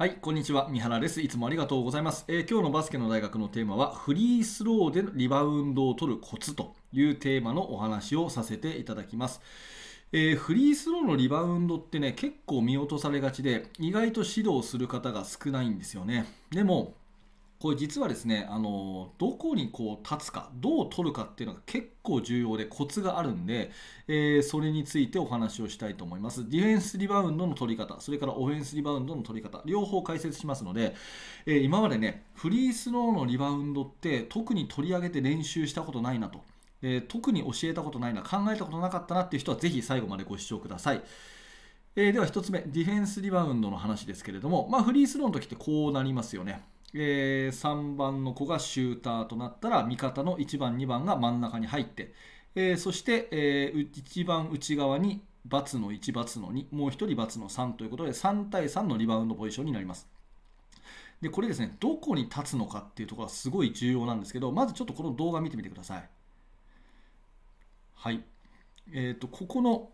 はい、こんにちは。三原です。いつもありがとうございます。えー、今日のバスケの大学のテーマは、フリースローでリバウンドを取るコツというテーマのお話をさせていただきます。えー、フリースローのリバウンドってね、結構見落とされがちで、意外と指導する方が少ないんですよね。でも、これ実はですねあのどこにこう立つかどう取るかっていうのが結構重要でコツがあるんで、えー、それについてお話をしたいと思いますディフェンスリバウンドの取り方それからオフェンスリバウンドの取り方両方解説しますので、えー、今までねフリースローのリバウンドって特に取り上げて練習したことないなと、えー、特に教えたことないな考えたことなかったなっていう人はぜひ最後までご視聴くださいえー、では1つ目、ディフェンスリバウンドの話ですけれども、まあ、フリースローの時ってこうなりますよね。えー、3番の子がシューターとなったら味方の1番2番が真ん中に入って、えー、そして、えー、一番内側に×の1、×の2、もう1人×の3ということで3対3のリバウンドポジションになります。で、これですね、どこに立つのかっていうところはすごい重要なんですけど、まずちょっとこの動画見てみてください。はい。えっ、ー、と、ここの、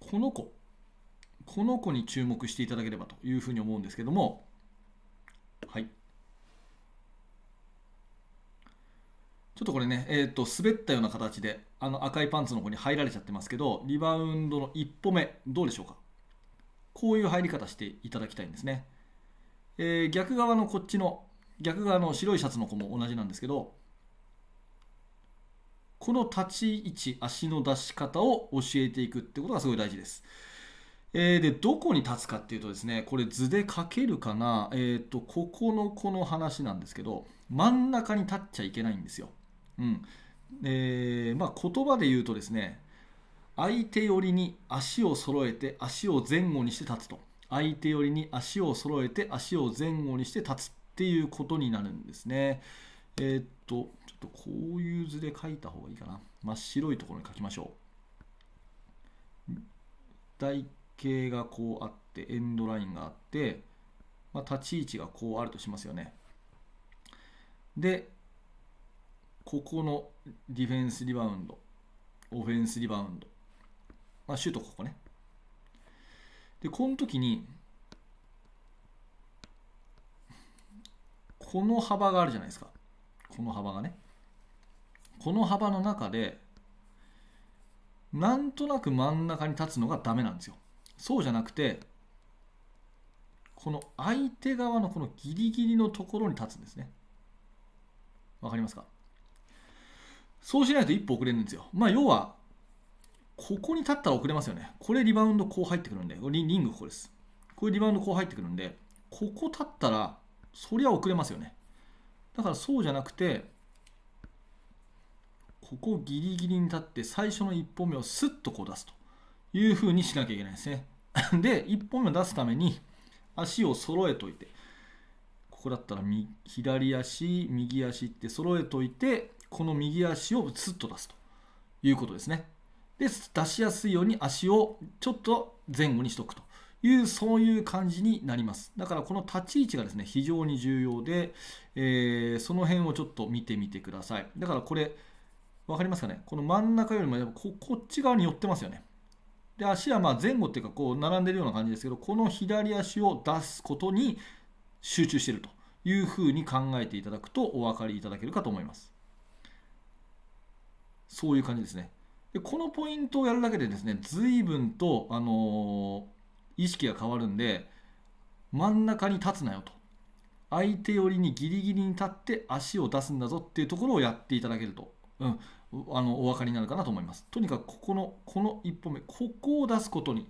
この子、この子に注目していただければというふうに思うんですけども、はい。ちょっとこれね、えーと、滑ったような形であの赤いパンツの方に入られちゃってますけどリバウンドの1歩目どうでしょうかこういう入り方していただきたいんですね、えー、逆側のこっちの逆側の白いシャツの子も同じなんですけどこの立ち位置足の出し方を教えていくってことがすごい大事ですえー、でどこに立つかっていうとですねこれ図で書けるかな、えーと、ここのこの話なんですけど真ん中に立っちゃいけないんですよ、うんえーまあ、言葉で言うとですね相手寄りに足を揃えて足を前後にして立つと相手寄りに足を揃えて足を前後にして立つっていうことになるんですねえー、っとちょっとこういう図で書いた方がいいかな真っ白いところに書きましょう径がこうあってエンドラインがあって、まあ、立ち位置がこうあるとしますよねでここのディフェンスリバウンドオフェンスリバウンド、まあ、シュートここねでこの時にこの幅があるじゃないですかこの幅がねこの幅の中でなんとなく真ん中に立つのがダメなんですよそうじゃなくてこの相手側のこのギリギリのところに立つんですねわかりますかそうしないと一歩遅れるんですよまあ要はここに立ったら遅れますよねこれリバウンドこう入ってくるんでリリングここですこれリバウンドこう入ってくるんでここ立ったらそりゃ遅れますよねだからそうじゃなくてここギリギリに立って最初の1本目をスッとこう出すというふうにしなきゃいけないですね。で、1本目を出すために足を揃えといて、ここだったら左足、右足って揃えといて、この右足をスッと出すということですね。で、出しやすいように足をちょっと前後にしとくという、そういう感じになります。だからこの立ち位置がですね、非常に重要で、えー、その辺をちょっと見てみてください。だからこれ、分かりますかねこの真ん中よりもここっち側に寄ってますよね。で足はま前後っていうかこう並んでるような感じですけどこの左足を出すことに集中してるというふうに考えていただくとお分かりいただけるかと思いますそういう感じですねでこのポイントをやるだけでですね随分と、あのー、意識が変わるんで真ん中に立つなよと相手寄りにギリギリに立って足を出すんだぞっていうところをやっていただけると、うん、あのお分かりになるかなと思います。とにかくここのこの1歩目、ここを出すことに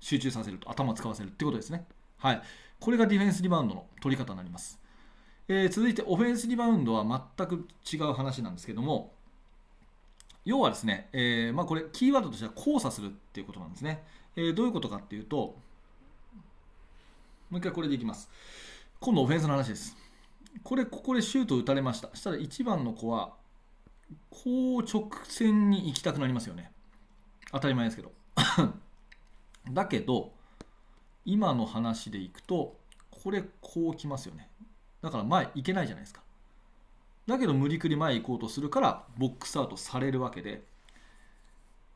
集中させると、頭を使わせるってことですね。はい、これがディフェンスリバウンドの取り方になります。えー、続いてオフェンスリバウンドは全く違う話なんですけども、要はですね、えー、まあ、これキーワードとしては交差するっていうことなんですね。えー、どういうことかっていうと、もう一回これでいきます。今度オフェンスの話です。これ、ここでシュート打たれました。したら1番の子はこう直線に行きたくなりますよね。当たり前ですけど。だけど、今の話でいくと、これこう来ますよね。だから前行けないじゃないですか。だけど無理くり前行こうとするからボックスアウトされるわけで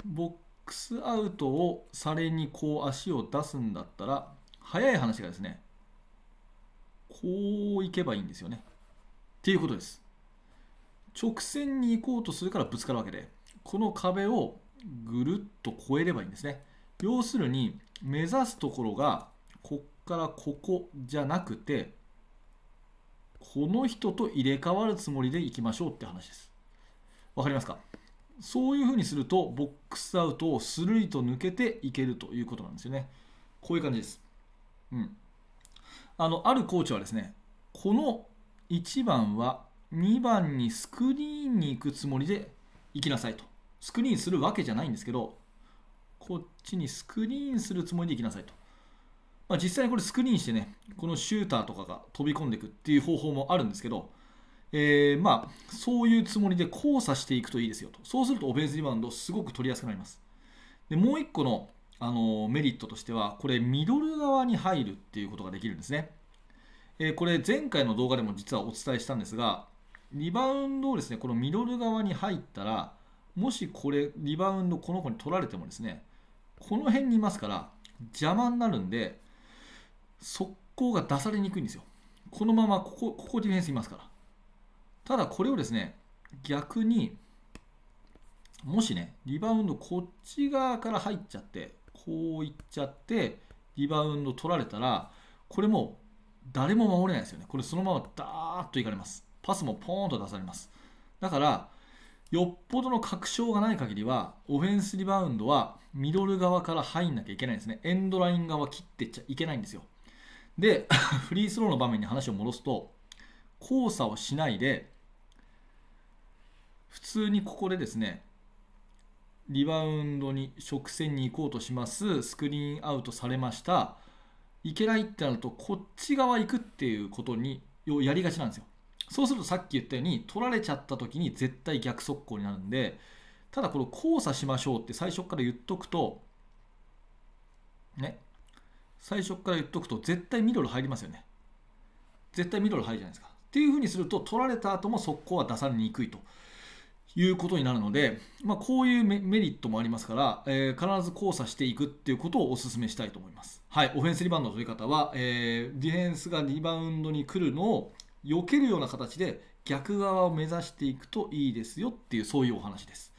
ボックスアウトをされにこう足を出すんだったら早い話がですねこう行けばいいんですよねっていうことです直線に行こうとするからぶつかるわけでこの壁をぐるっと越えればいいんですね要するに目指すところがこっからここじゃなくてこの人と入れ替わるつもりでいきましょうって話ですわかりますかそういうふうにするとボックスアウトをスルリと抜けていけるということなんですよねこういう感じですうんあのあるコーチはですねこの1番は2番にスクリーンに行くつもりで行きなさいと。スクリーンするわけじゃないんですけど、こっちにスクリーンするつもりで行きなさいと。まあ、実際にこれスクリーンしてね、このシューターとかが飛び込んでいくっていう方法もあるんですけど、えー、まあ、そういうつもりで交差していくといいですよと。そうするとオフェンスリバウンドすごく取りやすくなります。で、もう1個の、あのメリットとしては、これミドル側に入るっていうことができるんですね。えー、これ前回の動画でも実はお伝えしたんですが、リバウンドをですね、このミドル側に入ったら、もしこれ、リバウンドこの子に取られてもですね、この辺にいますから、邪魔になるんで、速攻が出されにくいんですよ。このままここ、ここディフェンスいますから。ただこれをですね、逆に、もしね、リバウンドこっち側から入っちゃって、こういっちゃって、リバウンド取られたら、これもう誰も守れないですよね。これそのままダーッといかれます。パスもポーンと出されます。だから、よっぽどの確証がない限りは、オフェンスリバウンドはミドル側から入んなきゃいけないんですね。エンドライン側切ってっちゃいけないんですよ。で、フリースローの場面に話を戻すと、交差をしないで、普通にここでですね、リバウンドに直線に行こうとします、スクリーンアウトされました、いけないってなると、こっち側行くっていうことにやりがちなんですよ。そうするとさっき言ったように取られちゃった時に絶対逆速攻になるんでただこの交差しましょうって最初から言っとくとね最初から言っとくと絶対ミドル入りますよね絶対ミドル入るじゃないですかっていうふうにすると取られた後も速攻は出されにくいということになるので、まあ、こういうメリットもありますから、えー、必ず交差していくっていうことをお勧めしたいと思います。はい、オフェンスリバウンドの取り方は、えー、ディフェンスがリバウンドに来るのを避けるような形で逆側を目指していくといいですよっていうそういうお話です。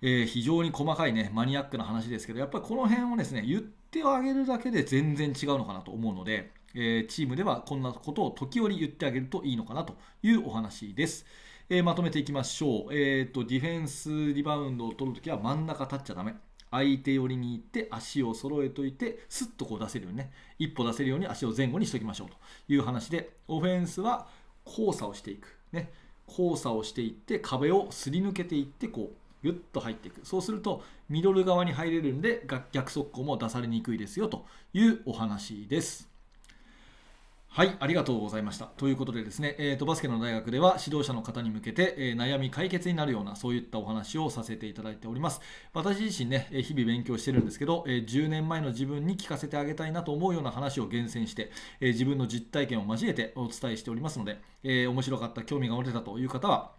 えー、非常に細かいねマニアックな話ですけどやっぱりこの辺をですね言ってあげるだけで全然違うのかなと思うので、えー、チームではこんなことを時折言ってあげるといいのかなというお話です。えー、まとめていきましょう、えーと。ディフェンスリバウンドを取るときは真ん中立っちゃダメ。相手寄りに行って足を揃えといてスッとこう出せるようにね一歩出せるように足を前後にしときましょうという話でオフェンスは交差をしていくね交差をしていって壁をすり抜けていってこうぐっと入っていくそうするとミドル側に入れるんで逆速攻も出されにくいですよというお話です。はい、ありがとうございました。ということでですね、えーと、バスケの大学では指導者の方に向けて、えー、悩み解決になるようなそういったお話をさせていただいております。私自身ね、日々勉強してるんですけど、えー、10年前の自分に聞かせてあげたいなと思うような話を厳選して、えー、自分の実体験を交えてお伝えしておりますので、え面白かった、興味が持てたという方は、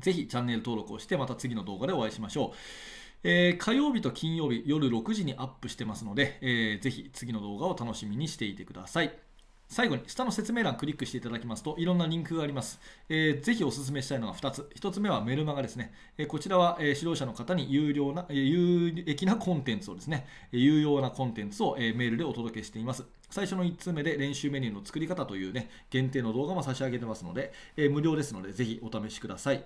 ぜひチャンネル登録をして、また次の動画でお会いしましょう。えー、火曜日と金曜日夜6時にアップしてますので、えー、ぜひ次の動画を楽しみにしていてください。最後に下の説明欄をクリックしていただきますといろんなリンクがあります。えー、ぜひお勧めしたいのが2つ。1つ目はメルマガですね。えー、こちらは、えー、指導者の方に有料な、え有益なコンテンツをですね、有用なコンテンツを、えメールでお届けしています。最初の1通目で練習メニューの作り方というね、限定の動画も差し上げてますので、え無料ですのでぜひお試しください。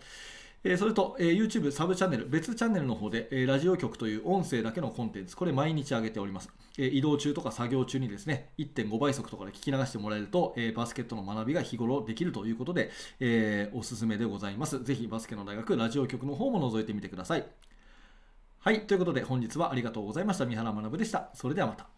えー、それと、えー、YouTube サブチャンネル、別チャンネルの方で、えー、ラジオ局という音声だけのコンテンツ、これ毎日上げております。え移動中とか作業中にですね、1.5倍速とかで聞き流してもらえると、えバスケットの学びが日頃できるということで、えおすすめでございます。ぜひバスケの大学ラジオ局の方も覗いてみてください。はい、ということで本日はありがとうございました。三原学でした。それではまた。